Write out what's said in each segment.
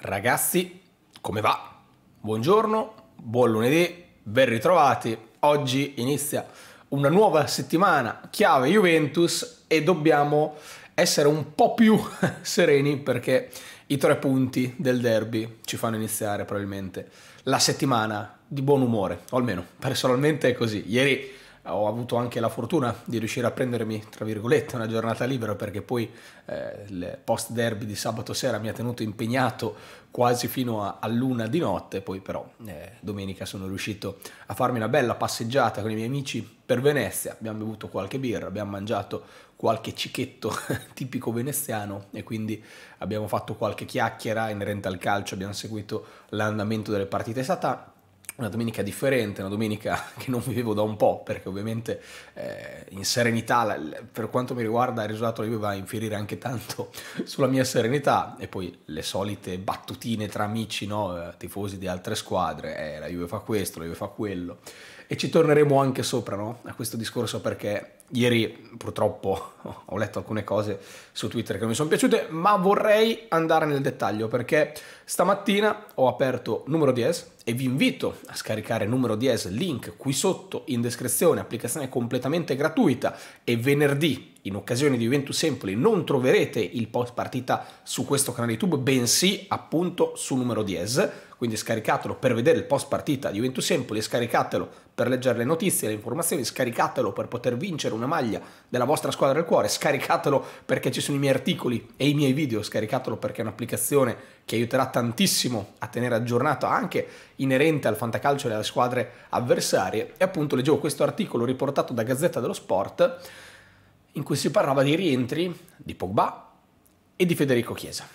Ragazzi, come va? Buongiorno, buon lunedì, ben ritrovati. Oggi inizia una nuova settimana chiave Juventus e dobbiamo essere un po' più sereni perché i tre punti del derby ci fanno iniziare probabilmente la settimana di buon umore, o almeno personalmente è così. Ieri eh, ho avuto anche la fortuna di riuscire a prendermi, tra virgolette, una giornata libera perché poi eh, il post derby di sabato sera mi ha tenuto impegnato quasi fino a, luna di notte, poi però eh, domenica sono riuscito a farmi una bella passeggiata con i miei amici per Venezia, abbiamo bevuto qualche birra, abbiamo mangiato qualche cichetto tipico veneziano e quindi abbiamo fatto qualche chiacchiera inerente al calcio, abbiamo seguito l'andamento delle partite statali una domenica differente, una domenica che non vivevo da un po', perché ovviamente eh, in serenità, per quanto mi riguarda, il risultato lì va a infierire anche tanto sulla mia serenità, e poi le solite battutine tra amici, no? Eh, tifosi di altre squadre, eh, la Juve fa questo, la Juve fa quello, e ci torneremo anche sopra no? a questo discorso perché Ieri purtroppo ho letto alcune cose su Twitter che non mi sono piaciute, ma vorrei andare nel dettaglio perché stamattina ho aperto Numero 10 e vi invito a scaricare Numero 10, link qui sotto in descrizione, applicazione completamente gratuita e venerdì in occasione di Juventus Sempoli non troverete il post partita su questo canale YouTube, bensì appunto su Numero 10 quindi scaricatelo per vedere il post partita di Juventus Empoli, scaricatelo per leggere le notizie, le informazioni, scaricatelo per poter vincere una maglia della vostra squadra del cuore, scaricatelo perché ci sono i miei articoli e i miei video, scaricatelo perché è un'applicazione che aiuterà tantissimo a tenere aggiornato anche inerente al fantacalcio e alle squadre avversarie e appunto leggevo questo articolo riportato da Gazzetta dello Sport in cui si parlava di rientri di Pogba e di Federico Chiesa.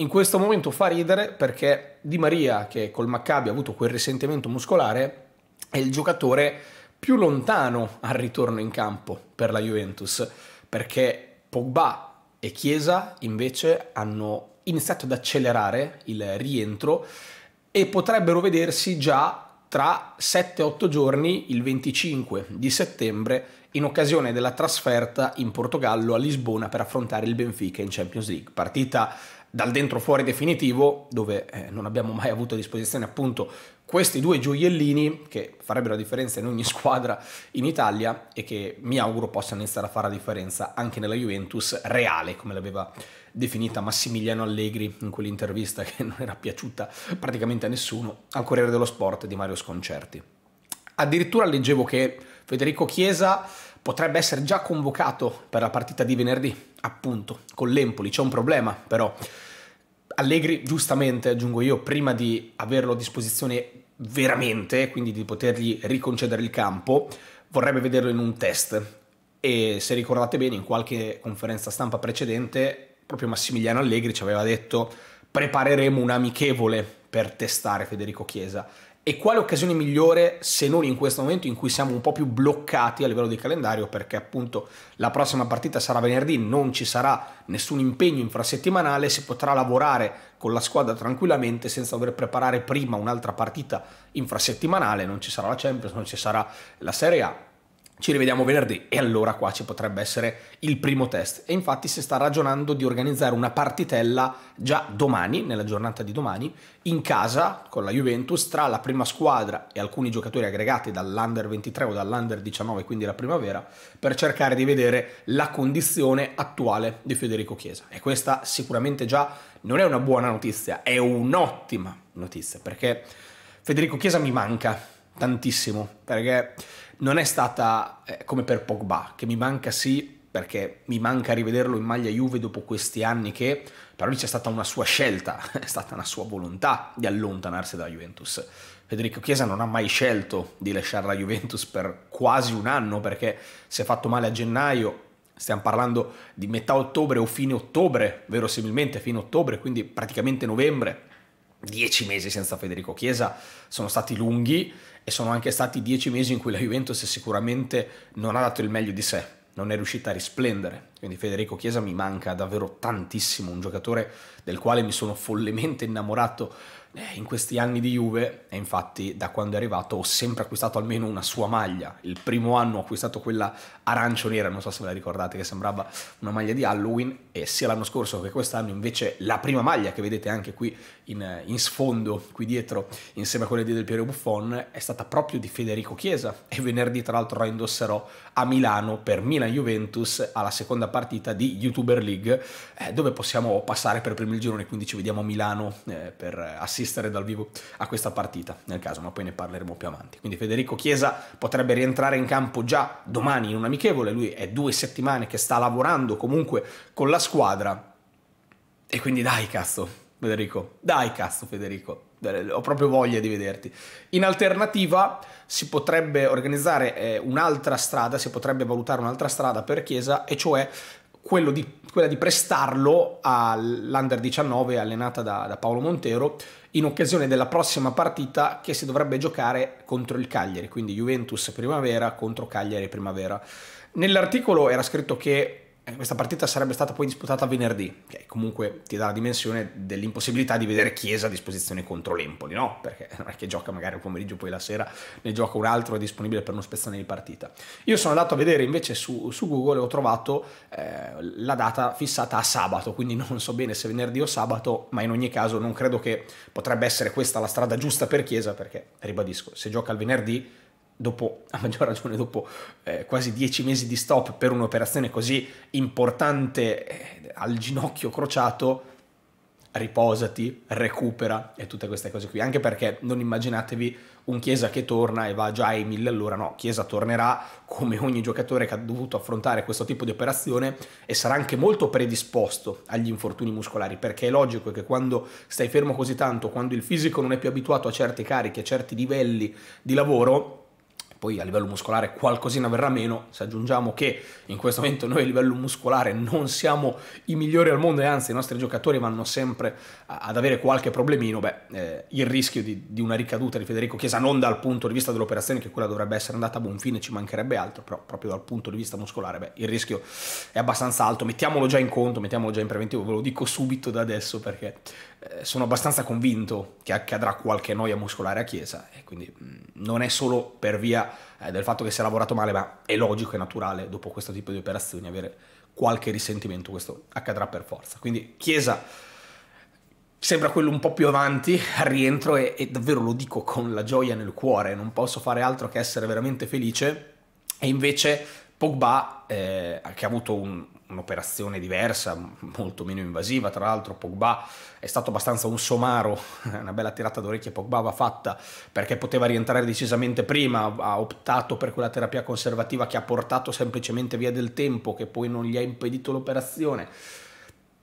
In questo momento fa ridere perché Di Maria, che col Maccabi ha avuto quel risentimento muscolare, è il giocatore più lontano al ritorno in campo per la Juventus, perché Pogba e Chiesa invece hanno iniziato ad accelerare il rientro e potrebbero vedersi già tra 7-8 giorni, il 25 di settembre, in occasione della trasferta in Portogallo a Lisbona per affrontare il Benfica in Champions League. Partita dal dentro fuori definitivo, dove eh, non abbiamo mai avuto a disposizione appunto questi due gioiellini che farebbero la differenza in ogni squadra in Italia e che mi auguro possano iniziare a fare la differenza anche nella Juventus reale, come l'aveva definita Massimiliano Allegri in quell'intervista che non era piaciuta praticamente a nessuno, al Corriere dello Sport di Mario Sconcerti. Addirittura leggevo che Federico Chiesa potrebbe essere già convocato per la partita di venerdì, appunto, con l'Empoli. C'è un problema però. Allegri, giustamente, aggiungo io, prima di averlo a disposizione veramente, quindi di potergli riconcedere il campo, vorrebbe vederlo in un test. E se ricordate bene, in qualche conferenza stampa precedente, proprio Massimiliano Allegri ci aveva detto prepareremo un amichevole per testare Federico Chiesa e quale occasione migliore se non in questo momento in cui siamo un po' più bloccati a livello di calendario perché appunto la prossima partita sarà venerdì, non ci sarà nessun impegno infrasettimanale, si potrà lavorare con la squadra tranquillamente senza dover preparare prima un'altra partita infrasettimanale, non ci sarà la Champions, non ci sarà la Serie A, ci rivediamo venerdì e allora qua ci potrebbe essere il primo test. E infatti si sta ragionando di organizzare una partitella già domani, nella giornata di domani, in casa con la Juventus tra la prima squadra e alcuni giocatori aggregati dall'Under 23 o dall'Under 19, quindi la primavera, per cercare di vedere la condizione attuale di Federico Chiesa. E questa sicuramente già non è una buona notizia, è un'ottima notizia perché Federico Chiesa mi manca tantissimo, perché non è stata eh, come per Pogba, che mi manca sì perché mi manca rivederlo in maglia Juve dopo questi anni che, però lì c'è stata una sua scelta, è stata una sua volontà di allontanarsi dalla Juventus. Federico Chiesa non ha mai scelto di lasciare la Juventus per quasi un anno perché si è fatto male a gennaio, stiamo parlando di metà ottobre o fine ottobre, verosimilmente fine ottobre, quindi praticamente novembre, dieci mesi senza Federico Chiesa sono stati lunghi e sono anche stati dieci mesi in cui la Juventus sicuramente non ha dato il meglio di sé, non è riuscita a risplendere. Quindi Federico Chiesa mi manca davvero tantissimo, un giocatore del quale mi sono follemente innamorato eh, in questi anni di Juve, e infatti da quando è arrivato ho sempre acquistato almeno una sua maglia. Il primo anno ho acquistato quella arancio-nera, non so se ve la ricordate, che sembrava una maglia di Halloween, e sia l'anno scorso che quest'anno invece la prima maglia che vedete anche qui in, in sfondo, qui dietro, insieme a quelle di Del Piero Buffon, è stata proprio di Federico Chiesa. E venerdì tra l'altro la indosserò a Milano per Milan-Juventus alla seconda partita di YouTuber League, eh, dove possiamo passare per primo il girone, quindi ci vediamo a Milano eh, per eh, assistere assistere dal vivo a questa partita, nel caso, ma poi ne parleremo più avanti. Quindi Federico Chiesa potrebbe rientrare in campo già domani in un amichevole, lui è due settimane che sta lavorando comunque con la squadra. E quindi dai cazzo, Federico, dai cazzo Federico, ho proprio voglia di vederti. In alternativa si potrebbe organizzare eh, un'altra strada, si potrebbe valutare un'altra strada per Chiesa, e cioè quello di, quella di prestarlo all'Under 19 allenata da, da Paolo Montero in occasione della prossima partita che si dovrebbe giocare contro il Cagliari, quindi Juventus primavera contro Cagliari primavera. Nell'articolo era scritto che eh, questa partita sarebbe stata poi disputata venerdì, che comunque ti dà la dimensione dell'impossibilità di vedere Chiesa a disposizione contro l'Empoli, no? Perché non è che gioca magari un pomeriggio, poi la sera ne gioca un altro è disponibile per uno spezzone di partita. Io sono andato a vedere invece su, su Google e ho trovato eh, la data fissata a sabato, quindi non so bene se venerdì o sabato, ma in ogni caso non credo che potrebbe essere questa la strada giusta per Chiesa, perché ribadisco, se gioca il venerdì dopo, a maggior ragione dopo eh, quasi dieci mesi di stop per un'operazione così importante eh, al ginocchio crociato, riposati, recupera e tutte queste cose qui. Anche perché non immaginatevi un Chiesa che torna e va già ai mille all'ora, no, Chiesa tornerà come ogni giocatore che ha dovuto affrontare questo tipo di operazione e sarà anche molto predisposto agli infortuni muscolari, perché è logico che quando stai fermo così tanto, quando il fisico non è più abituato a certe cariche, a certi livelli di lavoro, poi a livello muscolare qualcosina verrà meno, se aggiungiamo che in questo momento noi a livello muscolare non siamo i migliori al mondo e anzi i nostri giocatori vanno sempre ad avere qualche problemino, beh, eh, il rischio di, di, una ricaduta di Federico Chiesa non dal punto di vista dell'operazione, che quella dovrebbe essere andata a buon fine, ci mancherebbe altro, però proprio dal punto di vista muscolare, beh, il rischio è abbastanza alto, mettiamolo già in conto, mettiamolo già in preventivo, ve lo dico subito da adesso perché eh, sono abbastanza convinto che accadrà qualche noia muscolare a Chiesa e quindi mm, non è solo per via eh, del fatto che si è lavorato male, ma è logico e naturale dopo questo tipo di operazioni avere qualche risentimento, questo accadrà per forza. Quindi Chiesa sembra quello un po' più avanti al rientro e, e davvero lo dico con la gioia nel cuore, non posso fare altro che essere veramente felice e invece Pogba, eh, che ha avuto un, un'operazione diversa, molto meno invasiva, tra l'altro Pogba è stato abbastanza un somaro, una bella tirata d'orecchie Pogba va fatta perché poteva rientrare decisamente prima, ha optato per quella terapia conservativa che ha portato semplicemente via del tempo, che poi non gli ha impedito l'operazione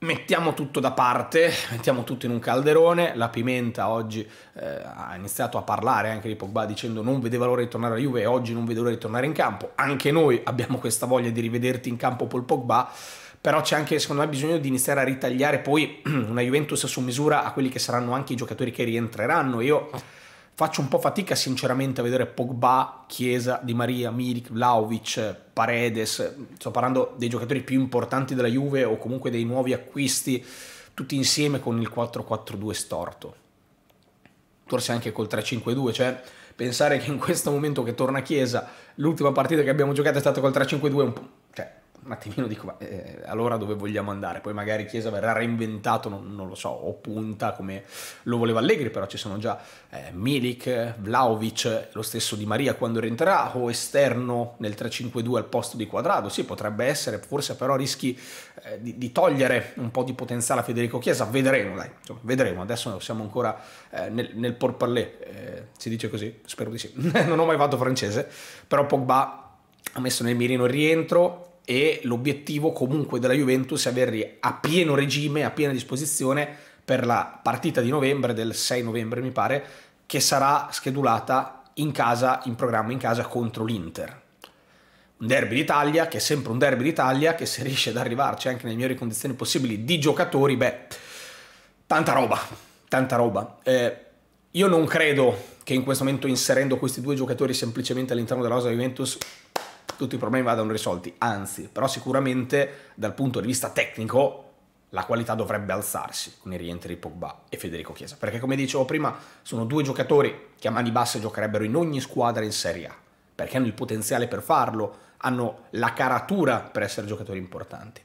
Mettiamo tutto da parte, mettiamo tutto in un calderone, la Pimenta oggi eh, ha iniziato a parlare anche di Pogba dicendo non vedeva l'ora di tornare alla Juve, e oggi non vedo l'ora di tornare in campo, anche noi abbiamo questa voglia di rivederti in campo Paul Pogba, però c'è anche secondo me bisogno di iniziare a ritagliare poi una Juventus su misura a quelli che saranno anche i giocatori che rientreranno, io Faccio un po' fatica sinceramente a vedere Pogba, Chiesa, Di Maria, Milik, Vlaovic, Paredes, sto parlando dei giocatori più importanti della Juve o comunque dei nuovi acquisti, tutti insieme con il 4-4-2 storto. Forse anche col 3-5-2, cioè pensare che in questo momento che torna Chiesa, l'ultima partita che abbiamo giocato è stata col 3-5-2 è un po' un attimino dico, ma eh, allora dove vogliamo andare? Poi magari Chiesa verrà reinventato, non, non, lo so, o punta come lo voleva Allegri, però ci sono già eh, Milik, Vlaovic, lo stesso Di Maria quando rientrerà, o esterno nel 3-5-2 al posto di Quadrado, sì, potrebbe essere, forse però rischi eh, di, di, togliere un po' di potenziale a Federico Chiesa, vedremo, dai, insomma, vedremo, adesso siamo ancora eh, nel, nel porparlé, eh, si dice così? Spero di sì, non ho mai fatto francese, però Pogba ha messo nel mirino il rientro, e l'obiettivo comunque della Juventus è averli a pieno regime, a piena disposizione per la partita di novembre, del 6 novembre mi pare, che sarà schedulata in casa, in programma in casa contro l'Inter. Un derby d'Italia, che è sempre un derby d'Italia, che se riesce ad arrivarci anche nelle migliori condizioni possibili di giocatori, beh, tanta roba, tanta roba. Eh, io non credo che in questo momento inserendo questi due giocatori semplicemente all'interno della rosa Juventus tutti i problemi vadano risolti, anzi, però sicuramente dal punto di vista tecnico la qualità dovrebbe alzarsi con i rientri di Pogba e Federico Chiesa, perché come dicevo prima sono due giocatori che a mani basse giocherebbero in ogni squadra in Serie A, perché hanno il potenziale per farlo, hanno la caratura per essere giocatori importanti.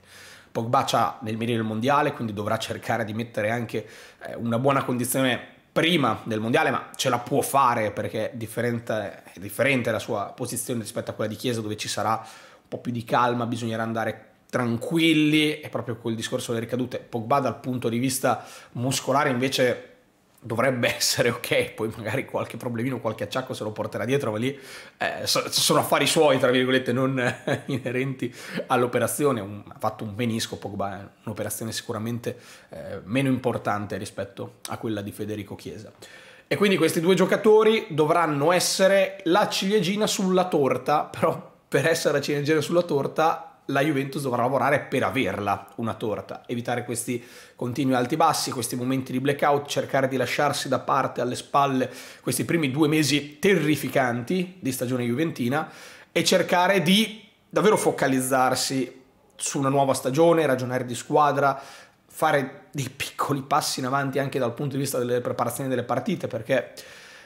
Pogba c'ha nel mirino il mondiale, quindi dovrà cercare di mettere anche eh, una buona condizione prima del mondiale, ma ce la può fare perché è differente, è differente la sua posizione rispetto a quella di Chiesa, dove ci sarà un po' più di calma, bisognerà andare tranquilli, è proprio quel discorso delle ricadute. Pogba dal punto di vista muscolare invece dovrebbe essere ok, poi magari qualche problemino, qualche acciacco se lo porterà dietro, ma lì eh, sono affari suoi, tra virgolette, non inerenti all'operazione. Ha fatto un menisco Pogba, eh, un'operazione sicuramente eh, meno importante rispetto a quella di Federico Chiesa. E quindi questi due giocatori dovranno essere la ciliegina sulla torta, però per essere la ciliegina sulla torta la Juventus dovrà lavorare per averla una torta, evitare questi continui alti bassi, questi momenti di blackout, cercare di lasciarsi da parte alle spalle questi primi due mesi terrificanti di stagione juventina e cercare di davvero focalizzarsi su una nuova stagione, ragionare di squadra, fare dei piccoli passi in avanti anche dal punto di vista delle preparazioni delle partite, perché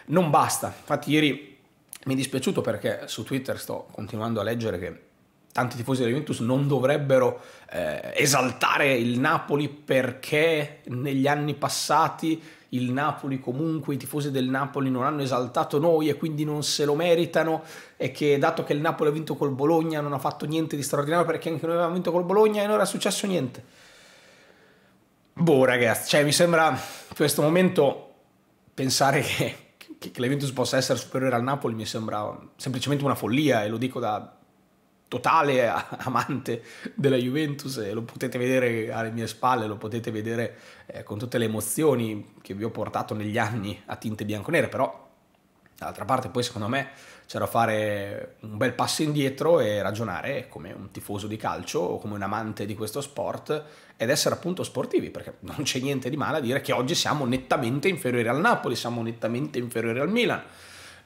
non basta. Infatti ieri mi è dispiaciuto perché su Twitter sto continuando a leggere che tanti tifosi della Juventus non dovrebbero eh, esaltare il Napoli perché negli anni passati il Napoli comunque, i tifosi del Napoli non hanno esaltato noi e quindi non se lo meritano e che dato che il Napoli ha vinto col Bologna non ha fatto niente di straordinario perché anche noi avevamo vinto col Bologna e non era successo niente. Boh ragazzi, cioè mi sembra in questo momento pensare che, che, che l'Eventus possa essere superiore al Napoli mi sembra semplicemente una follia e lo dico da, totale amante della Juventus e lo potete vedere alle mie spalle, lo potete vedere eh, con tutte le emozioni che vi ho portato negli anni a tinte bianconere, però d'altra parte poi secondo me c'era da fare un bel passo indietro e ragionare come un tifoso di calcio o come un amante di questo sport ed essere appunto sportivi, perché non c'è niente di male a dire che oggi siamo nettamente inferiori al Napoli, siamo nettamente inferiori al Milan,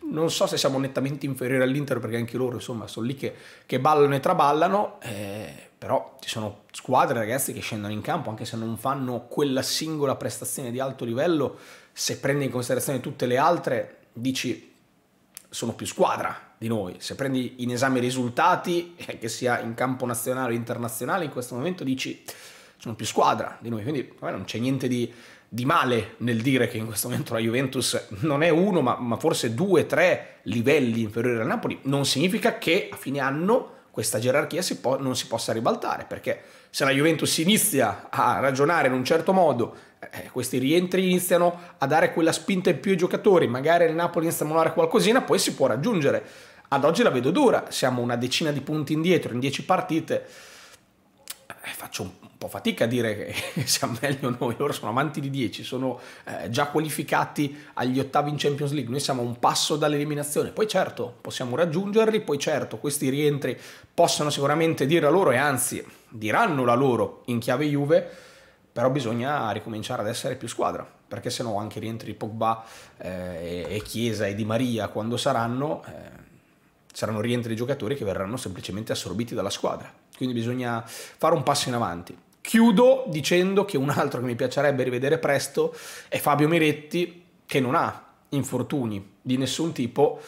non so se siamo nettamente inferiori all'Inter perché anche loro insomma sono lì che, che ballano e traballano eh, però ci sono squadre ragazzi che scendono in campo anche se non fanno quella singola prestazione di alto livello se prendi in considerazione tutte le altre dici sono più squadra di noi se prendi in esame i risultati eh, che sia in campo nazionale o internazionale in questo momento dici sono più squadra di noi quindi non c'è niente di di male nel dire che in questo momento la Juventus non è uno, ma, ma forse due, tre livelli inferiori al Napoli, non significa che a fine anno questa gerarchia si non si possa ribaltare, perché se la Juventus inizia a ragionare in un certo modo, eh, questi rientri iniziano a dare quella spinta in più ai giocatori, magari il Napoli inizia a molare qualcosina, poi si può raggiungere. Ad oggi la vedo dura, siamo una decina di punti indietro in dieci partite, eh, faccio un po' fatica a dire che siamo meglio noi, loro sono avanti di 10, sono eh, già qualificati agli ottavi in Champions League, noi siamo a un passo dall'eliminazione, poi certo possiamo raggiungerli, poi certo questi rientri possono sicuramente dire la loro e anzi diranno la loro in chiave Juve, però bisogna ricominciare ad essere più squadra, perché se no anche rientri di Pogba eh, e Chiesa e Di Maria quando saranno... Eh, saranno rientri di giocatori che verranno semplicemente assorbiti dalla squadra. Quindi bisogna fare un passo in avanti. Chiudo dicendo che un altro che mi piacerebbe rivedere presto è Fabio Miretti, che non ha infortuni di nessun tipo,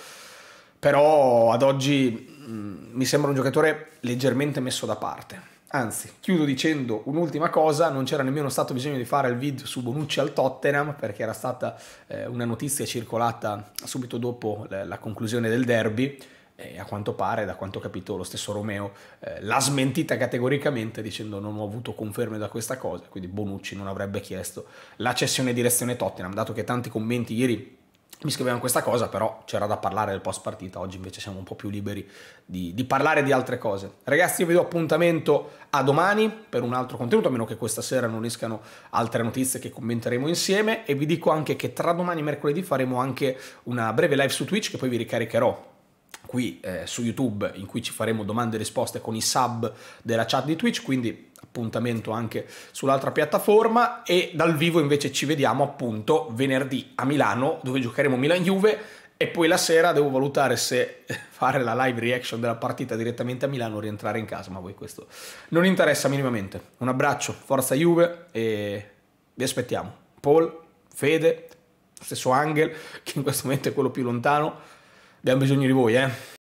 però ad oggi mm, mi sembra un giocatore leggermente messo da parte. Anzi, chiudo dicendo un'ultima cosa, non c'era nemmeno stato bisogno di fare il video su Bonucci al Tottenham perché era stata eh, una notizia circolata subito dopo la conclusione del derby e eh, a quanto pare, da quanto ho capito, lo stesso Romeo eh, l'ha smentita categoricamente dicendo non ho avuto conferme da questa cosa, quindi Bonucci non avrebbe chiesto la cessione di direzione Tottenham, dato che tanti commenti ieri mi scrivevano questa cosa, però c'era da parlare del post partita, oggi invece siamo un po' più liberi di, di, parlare di altre cose. Ragazzi, io vi do appuntamento a domani per un altro contenuto, a meno che questa sera non escano altre notizie che commenteremo insieme e vi dico anche che tra domani e mercoledì faremo anche una breve live su Twitch che poi vi ricaricherò qui eh, su YouTube in cui ci faremo domande e risposte con i sub della chat di Twitch, quindi appuntamento anche sull'altra piattaforma e dal vivo invece ci vediamo appunto venerdì a Milano dove giocheremo Milan-Juve e poi la sera devo valutare se fare la live reaction della partita direttamente a Milano o rientrare in casa, ma voi questo non interessa minimamente. Un abbraccio, forza Juve e vi aspettiamo. Paul, Fede, stesso Angel che in questo momento è quello più lontano Abbiamo bisogno di voi, eh.